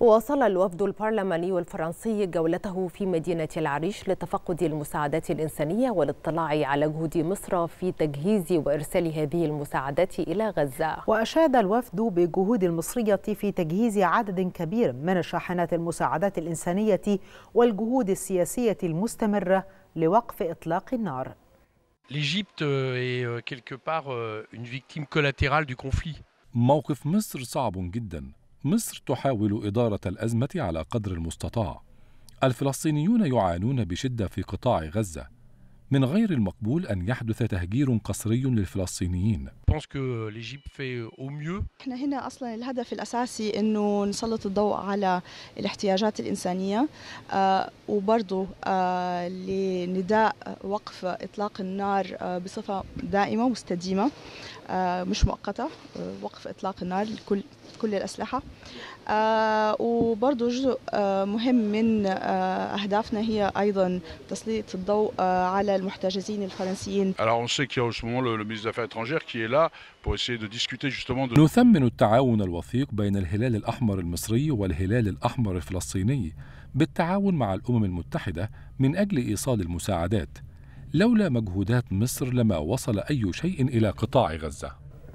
وواصل الوفد البرلماني الفرنسي جولته في مدينة العريش لتفقد المساعدات الإنسانية والاطلاع على جهود مصر في تجهيز وإرسال هذه المساعدات إلى غزة وأشاد الوفد بجهود المصرية في تجهيز عدد كبير من شاحنات المساعدات الإنسانية والجهود السياسية المستمرة لوقف إطلاق النار L'Égypte est euh, quelque part euh, une victime collatérale du conflit. موقف مصر صعب جداً مصر تحاول إدارة الأزمة على قدر المستطاع. الفلسطينيون يعانون بشدة في قطاع غزة. من غير المقبول أن يحدث تهجير قسري للفلسطينيين. pense que euh, l'Égypte fait euh, au mieux. احنا هنا اصلا الهدف الاساسي انه نسلط الضوء على الاحتياجات الانسانيه آه، وبرضه آه، لنداء آه، وقف اطلاق النار بصفه دائمه مستديمه مش مؤقته وقف اطلاق النار لكل كل الأسلحة آه وبرضو جزء آه مهم من آه أهدافنا هي أيضا تسليط الضوء على المحتجزين الفرنسيين Alors on sait qu'il y a en ce moment le, le ministre des Affaires étrangères qui est là نثمن التعاون الوثيق بين الهلال الأحمر المصري والهلال الأحمر الفلسطيني بالتعاون مع الأمم المتحدة من أجل إيصال المساعدات لولا مجهودات مصر لما وصل أي شيء إلى قطاع غزة